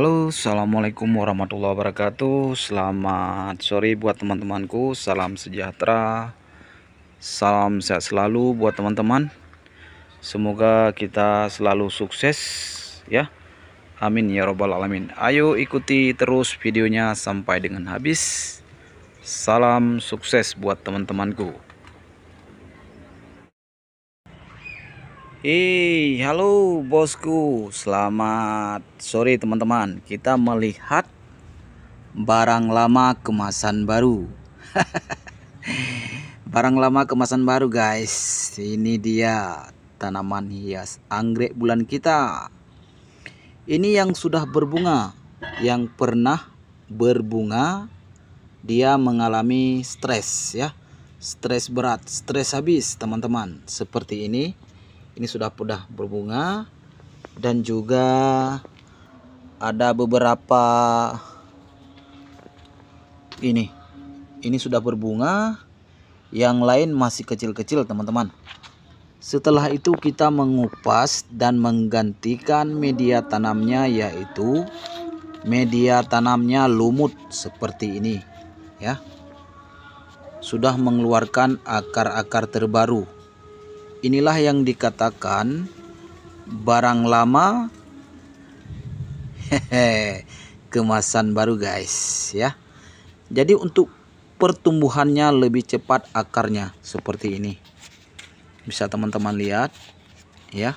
Halo assalamualaikum warahmatullahi wabarakatuh Selamat sore buat teman-temanku Salam sejahtera Salam sehat selalu buat teman-teman Semoga kita selalu sukses ya Amin ya robbal alamin Ayo ikuti terus videonya sampai dengan habis Salam sukses buat teman-temanku Hei, halo bosku. Selamat sore teman-teman. Kita melihat barang lama kemasan baru. barang lama kemasan baru, guys. Ini dia tanaman hias anggrek bulan kita. Ini yang sudah berbunga, yang pernah berbunga dia mengalami stres ya. Stres berat, stres habis, teman-teman. Seperti ini ini sudah sudah berbunga dan juga ada beberapa ini ini sudah berbunga yang lain masih kecil-kecil teman-teman setelah itu kita mengupas dan menggantikan media tanamnya yaitu media tanamnya lumut seperti ini ya sudah mengeluarkan akar-akar terbaru Inilah yang dikatakan barang lama hehehe kemasan baru guys ya. Jadi untuk pertumbuhannya lebih cepat akarnya seperti ini. Bisa teman-teman lihat ya.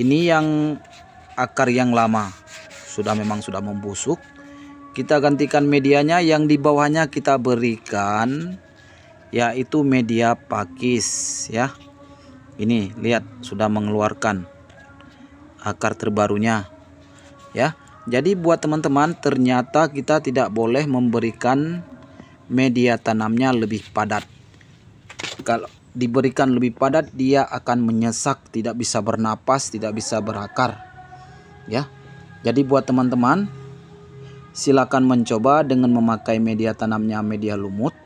Ini yang akar yang lama sudah memang sudah membusuk kita gantikan medianya yang di bawahnya kita berikan yaitu media pakis ya ini lihat sudah mengeluarkan akar terbarunya ya jadi buat teman-teman ternyata kita tidak boleh memberikan media tanamnya lebih padat kalau diberikan lebih padat dia akan menyesak tidak bisa bernapas tidak bisa berakar ya jadi buat teman-teman silakan mencoba dengan memakai media tanamnya media lumut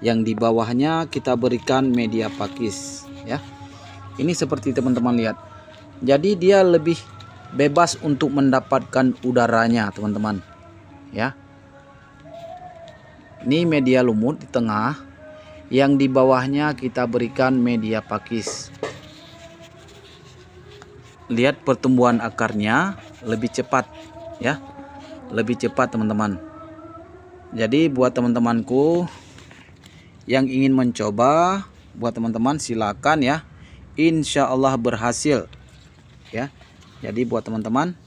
yang di bawahnya kita berikan media pakis ya ini seperti teman-teman lihat jadi dia lebih bebas untuk mendapatkan udaranya teman-teman ya ini media lumut di tengah yang di bawahnya kita berikan media pakis lihat pertumbuhan akarnya lebih cepat ya lebih cepat teman-teman jadi buat teman-temanku yang ingin mencoba buat teman-teman silakan ya Insya Allah berhasil ya jadi buat teman-teman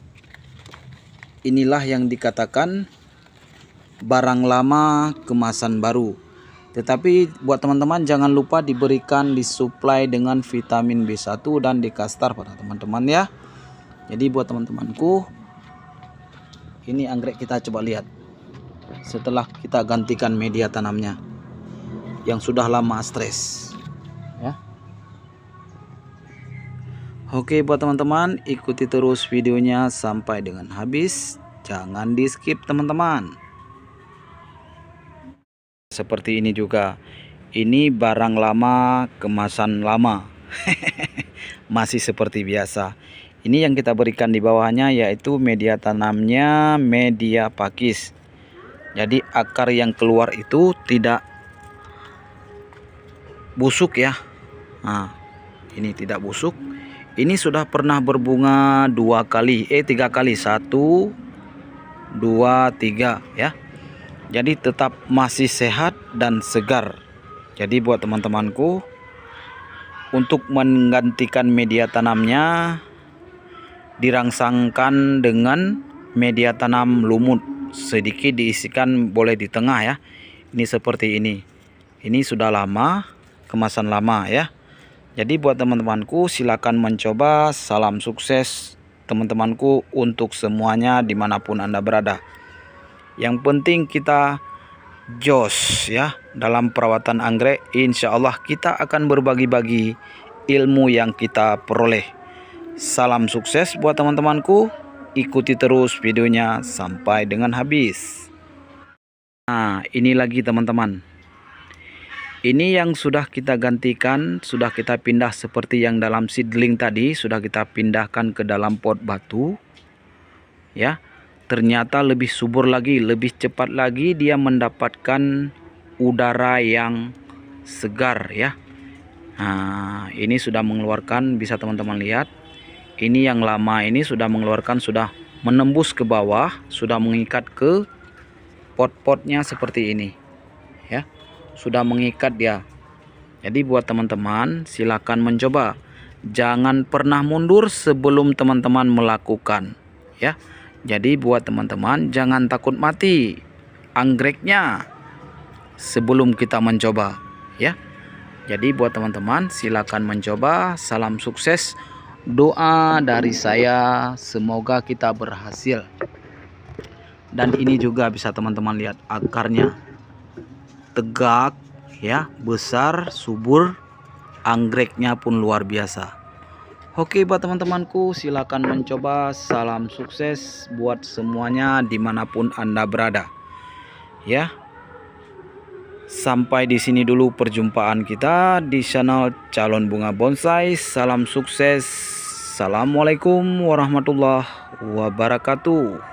inilah yang dikatakan barang lama kemasan baru tetapi buat teman-teman jangan lupa diberikan disuplai dengan vitamin B1 dan dikastar pada teman-teman ya. Jadi buat teman-temanku ini anggrek kita coba lihat setelah kita gantikan media tanamnya yang sudah lama stres ya Oke buat teman-teman ikuti terus videonya sampai dengan habis jangan di skip teman-teman seperti ini juga ini barang lama kemasan lama masih seperti biasa ini yang kita berikan di bawahnya yaitu media tanamnya media pakis jadi akar yang keluar itu tidak busuk ya nah, ini tidak busuk ini sudah pernah berbunga dua kali eh tiga kali satu dua tiga ya jadi tetap masih sehat dan segar jadi buat teman-temanku untuk menggantikan media tanamnya dirangsangkan dengan media tanam lumut sedikit diisikan boleh di tengah ya ini seperti ini ini sudah lama kemasan lama ya. Jadi buat teman-temanku silakan mencoba. Salam sukses teman-temanku untuk semuanya dimanapun Anda berada. Yang penting kita jos ya dalam perawatan anggrek. Insya Allah kita akan berbagi-bagi ilmu yang kita peroleh. Salam sukses buat teman-temanku. Ikuti terus videonya sampai dengan habis. Nah ini lagi teman-teman ini yang sudah kita gantikan sudah kita pindah seperti yang dalam seedling tadi sudah kita pindahkan ke dalam pot batu ya ternyata lebih subur lagi lebih cepat lagi dia mendapatkan udara yang segar ya nah ini sudah mengeluarkan bisa teman-teman lihat ini yang lama ini sudah mengeluarkan sudah menembus ke bawah sudah mengikat ke pot-potnya seperti ini ya sudah mengikat dia jadi buat teman-teman silakan mencoba jangan pernah mundur sebelum teman-teman melakukan ya jadi buat teman-teman jangan takut mati anggreknya sebelum kita mencoba ya jadi buat teman-teman silakan mencoba salam sukses doa dari saya semoga kita berhasil dan ini juga bisa teman-teman lihat akarnya tegak ya, besar, subur, anggreknya pun luar biasa. Oke buat teman-temanku silahkan mencoba salam sukses buat semuanya dimanapun anda berada ya sampai di sini dulu perjumpaan kita di channel calon bunga bonsai salam sukses Assalamualaikum warahmatullahi wabarakatuh